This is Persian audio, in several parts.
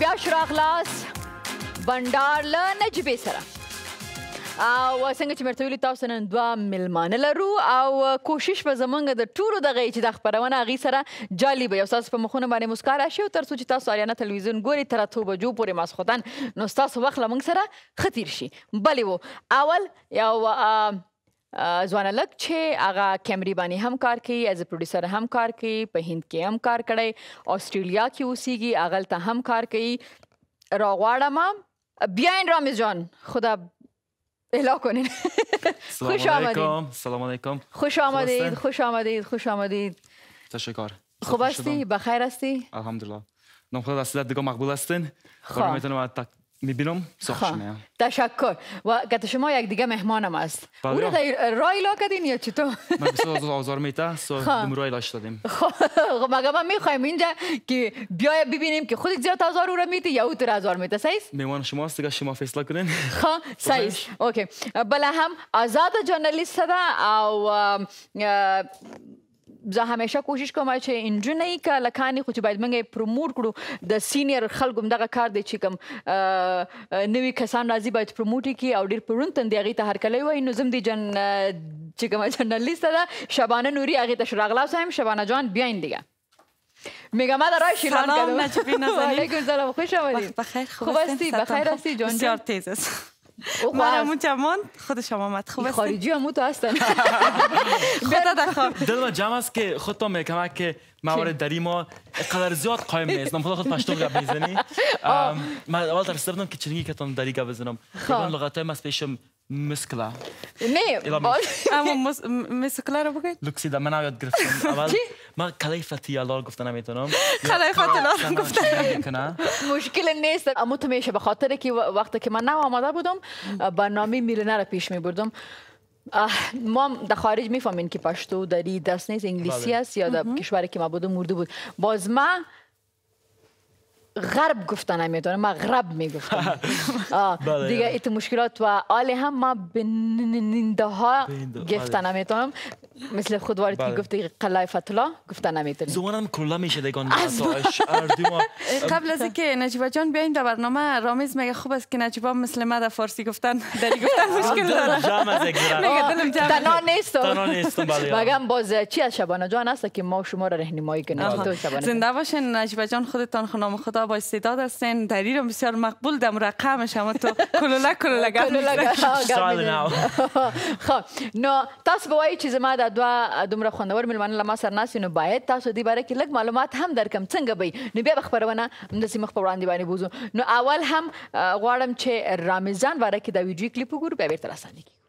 بیا شراغلاس بندار له نجبې سره او څنګه چې مرته ویلي تاسو نن دوه ملمانه لرو او کوشش به زمونږ د ټولو دغه چې د خبرونه غي سره جالب یو تاسو په مخونه باندې مسکار شي او ترڅو چې تاسو اړینه تلویزیون ګوري تر اتو بجو پورې ماسختن نو تاسو وخت لمونږ سره خطیر شي بلی وو اول یو ځوان لک چې هغه کیمرې باندې هم کار کوي ایز ا پروډوسر هم کار کوي په هند کې هم کار کړی استرالیا کې اوسېږي هغه ته هم کار کوي راغواړم بیا ان رامز جان خدا الا کنین خوش آمدید سلام علیکم خوش آمدید خوش آمدید خوش آمدید تشکر خوب هستی بخیر هستی الحمدulillah نام خدا دستت دیگه مقبول هستین خانم میتونم میبینم ساخت خب، تشکر و گت شما یک دیگه مهمانم است بله. او را رایلا کردین یا چطور من بسیار آزار میتا سو خب. دم لاش دادیم خب, خب، مگه ما میخوایم اینجا که بیای ببینیم که خودت زیاد آزار او را میتی یا او تو آزار میتا سایس میوان شما است دیگه شما فیصله کنین خب سایس اوکی بله هم آزاد جورنالیست ده او زه همیشه کوشش کوم چې انجنۍ ک لکانی خو چې باید موږ پروموټ کړو د سینیئر خلکو دغه کار دی چې کوم نوې کسان راځي باید پروموټ کی او ډیر پرونتن دی هغه ته هر کله وای نو زم دي جن چې کوم جرنالیست ده شبانه نوری هغه ته شراغلا سم شبانه جان بیاین دیگه میگم من راه شیران کردم سلام نجیبی نازنین علیکم سلام خوش آمدید بخیر خوب هستی بخیر هستی جان بسیار تیز است من امو جمان خود شما آمد خوب هستی خارجی امو تو هستن بیاد دل ما جمع است که خود تو میکنم که موارد داری ما قدر زیاد قایم نیست خدا خود پشتون گپ بیزنی. ما اول تر دادم که چنگی که تون داری گپ بزنم خب. من لغتای ما پیشم مسکلا نه اما مسکلا رو بگید لکسی من من یاد گرفتم اول ما کلای فتیالار گفته نمیتونم کلای خب، فتیالار گفته مشکل نیست اما تو میشه به خاطر که وقتی که من نو آماده بودم برنامه میلنه پیش می Ah, ما در خارج میفهمین که پشتو داری دست نیست انگلیسی است بله. یا د کشور که ما بودم بود باز ما غرب گفته نمیتونم ما غرب میگفتم بله، بله. دیگه ایت مشکلات و آله هم ما نینده ها گفته نمیتونم مثل خود وارد که بله. گفته قلای فتلا گفتن نمیتونی زمانم کلا میشه دیگان قبل از اینکه نجیبا جان بیاین در برنامه رامیز میگه خوب است که نجیبا مثل ما در فارسی گفتن داری گفتن مشکل داره جمع از تنها نیستم بگم بله. باز چی از شبانه جان است که ما شما را نمایی کنیم زنده باشین نجیبا جان خودتان خنام خدا با استعداد هستین دری بسیار مقبول در رقم شما تو کلولا کلولا گفت خب نو تاس به چیز ما دا دوه دومره خوندور ملمانه له ما سره ناست نو باید تاسو دې باره کې لږ معلومات هم درکم څنګه به نو بیا خبرونه همداسې مخ په وړاندې باندې بوزو نو اول هم غواړم چې رامزان باره کې دا ویډیو کلیپ وګورو بیا بیرته راستانه کیږو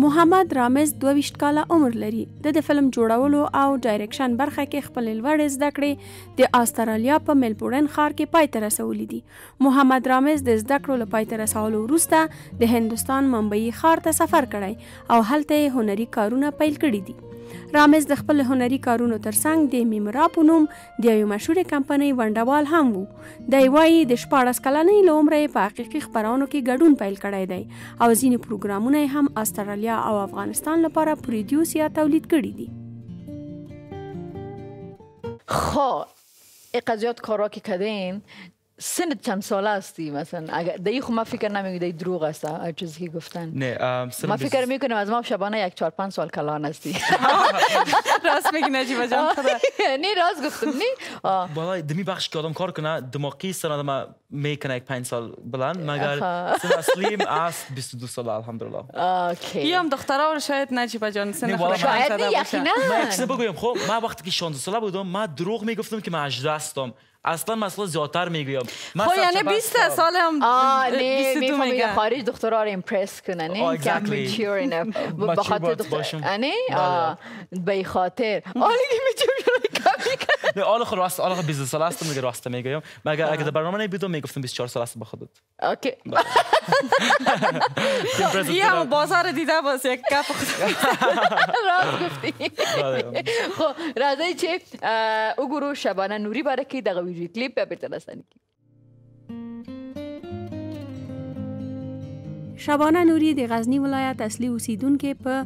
محمد رامز 22 کاله عمر لري د د فلم جوړولو او ډایرکشن برخه کې خپل لوړ زده کړې د استرالیا په ملبورن ښار کې پای ته رسولې دي محمد رامز د زده کړو لپاره پای ته رسولو وروسته د هندستان ممبئی ښار ته سفر کړی او هلته هنري کارونه پیل کړي دي رامز د خپل هنري کارونو ترڅنګ د میمرا په نوم د یو مشهور کمپنۍ ونډوال هم وو د وایي د 14 کلنۍ لومړی په حقيقي خبرونو کې ګډون پیل کړی دی او ځینې پروګرامونه هم استرالیا استرالیا او افغانستان لپاره پروډیوس یا تولید کړي دي خو قضیات کارا که کردیم سن چند ساله هستی مثلا اگر دیگه خو خب ما فکر نمیگی دی دروغ است هر چیزی که گفتن نه ما فکر میکنیم از ما شبانه یک چهار پنج سال کلان هستی راست میگی نجیبه جان خدا نه راست گفتم نه بالا دمی بخش که آدم کار کنه دماغی سن آدم میکنه یک پنج سال بلند مگر سن اصلیم از 22 سال الحمدلله اوکی یا دخترا رو شاید نجیبه جان سن خود شاید یقینا من بگویم خب من وقتی که 16 ساله بودم من دروغ میگفتم که من 18 هستم اصلا مسئله زیادتر میگویم خب یعنی 20 سال هم میخوام بگم خارج دخترها رو امپرس کنه نه یعنی که میچور اینا بخاطر به خاطر حالی که آل خود راست آل 20 سال است میگه راست میگم مگه اگه در برنامه نمیبودم میگفتم 24 سال است با خودت اوکی یه بازار دیده باز یک کف راست گفتی خب رازای چه او گروه شبانه نوری باره که دغه ویژه کلیپ به بیرته رسانی شبانه نوری د غزنی ولایت اصلي اوسیدونکو په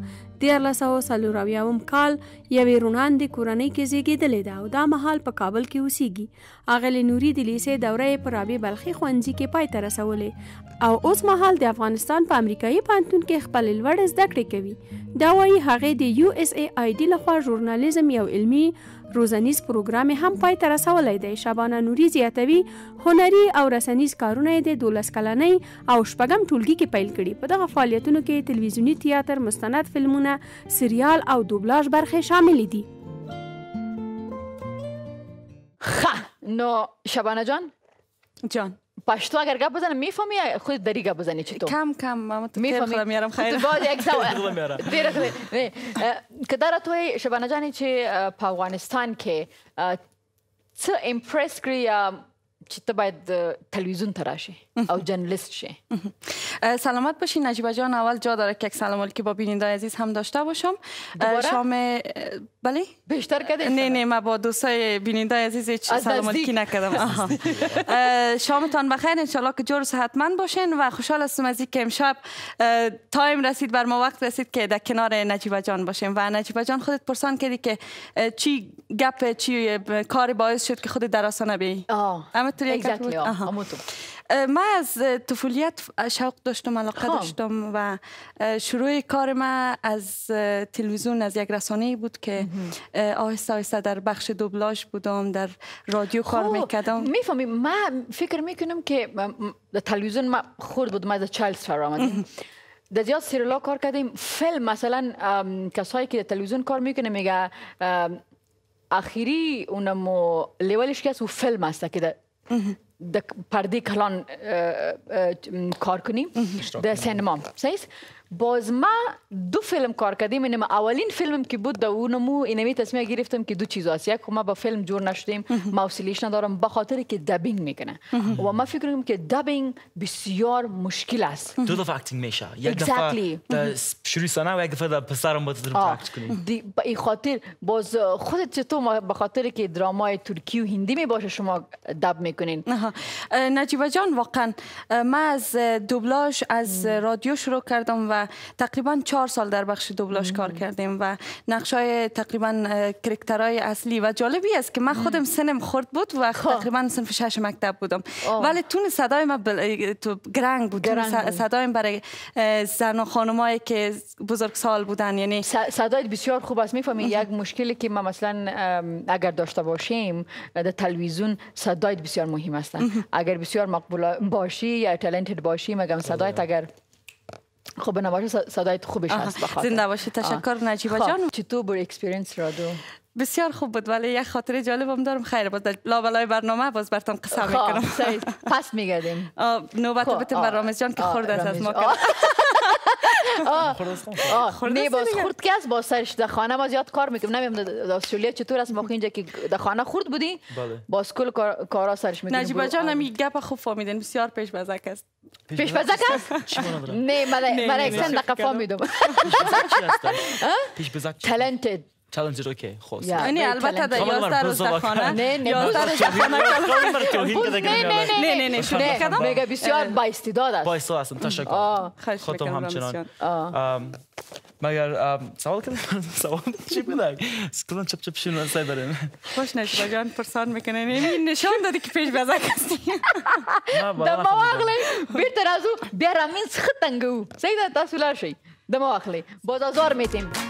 1440 کال یوې روناندې کورنۍ کې زیږیدلې ده او دا مهال په کابل کې اوسېږي اغلی نوري د لیسې دوره یې په رابې بلخي ښوونځي کې پای ته رسولې او اوس مهال د افغانستان په امریکایي پانتون کې خپل لوړ زده کړې کوي دا وایي هغې د یو اس ای آی ډي لخوا ژورنالیزم یو علمي روزنیز پروګرام هم پای ته رسولی دی شبانه نوري زیاتوي هنري او رسنیز کارونه یې د دولس کلنۍ او شپږم ټولګي کې پیل کړي په دغه فعالیتونو کې تلویزیوني تیاتر مستند فلمونه فلمونه، سریال او دوبلاژ برخې شامل دي. خ نو شبانه جان جان پشتو اگر گپ بزنه میفهمی خود داری گپ بزنی چی تو کم کم ماما تو میفهمی خودم میارم خیر تو باز یک زاو دیر خیر نه کدار تو شبانه جانی چې په افغانستان کې څه امپریس کړی چې ته باید تلویزیون ته راشي او جرنالیست شی سلامت باشین نجیبا جان اول جا داره که سلام علیکم با بیننده عزیز هم داشته باشم شام بله بیشتر کده نه نه ما با دوستای بیننده عزیز هیچ سلام علیکم نکردم شامتان بخیر ان که جور صحتمند باشین و خوشحال هستم از اینکه امشب تایم رسید بر ما وقت رسید که در کنار نجیبا جان باشیم و نجیبجان جان خودت پرسان کردی که چی گپ چی کاری باعث شد که خودت در آسانه بیای exactly, yeah. ما از طفولیت شوق داشتم علاقه خب. داشتم و شروع کار من از تلویزیون از یک رسانه بود که آهسته آهسته در بخش دوبلاژ بودم در رادیو کار خب، میکردم میفهمی من فکر میکنم که تلویزیون ما خورد بود من از چایلد آمدیم در زیاد سیرلا کار کردیم فیلم مثلا کسایی که در تلویزیون کار میکنه میگه اخیری اونمو لیولش از او فیلم است که د پردې کلان کار کنیم در سینما سیست باز ما دو فیلم کار کردیم اینم اولین فیلمم که بود نمو اینمی تصمیم گرفتم که دو چیز است یک ما با فیلم جور نشدیم موسیلیش ندارم به خاطر که دبینگ میکنه و ما فکر کنیم که دبینگ بسیار مشکل است دو دفعه اکتینگ میشه یک دفعه شروع سنه و یک دفعه در پسرم باید این خاطر باز خودت چطور به خاطر که درامای ترکی و هندی می باشه شما دب میکنین نجیبه جان واقعا ما از دوبلاژ از رادیو شروع کردم و تقریبا چهار سال در بخش دوبلاش کار کردیم و نقش های تقریبا کرکترهای اصلی و جالبی است که من خودم سنم خورد بود و خب. تقریبا سنف شش مکتب بودم ولی تون صدای من تو گرنگ بود گرنگ صدای برای زن و خانمایی که بزرگ سال بودن یعنی صدای بسیار خوب است میفهمی یک مشکلی که ما مثلا اگر داشته باشیم در تلویزیون صدایت بسیار مهم است اگر بسیار مقبول باشی یا تالنتد باشی مگم صدایت آره. اگر خب نباشه صدایت خوبش هست بخاطر زنده باشه تشکر نجیبا جان چطور بر اکسپیرینس را دو بسیار خوب بود ولی یک خاطره هم دارم خیر بود لا لابلای برنامه باز برتان قصه میکنم پس میگردیم نوبت بتیم بر رامز جان که خورده از ما نه باز خورد که از با سرش در خانه ما زیاد کار میکنم نمیم در استرالیا چطور است ما اینجا که در خانه خورد بودی بله. باز کل کارا سرش میکنیم نجیبا جان هم گپ خوب فهمیدن بسیار پیش بزک است پیش بزک است نه من من دقیقا فامیدم دقیقه فهمیدم پیش بزک تلنتد چالنج رو که یعنی البته در روز خانه نه نه نه نه نه نه نه بسیار با استعداد است با استعداد هستم تشکر همچنان مگر سوال کردم سوال چی چپ چپ شون خوش نشد جان پرسان میکنه این نشان دادی که پیش بزک هستی دما واغلی بیرتر بیرامین سیده شی دماغ باز آزار میتیم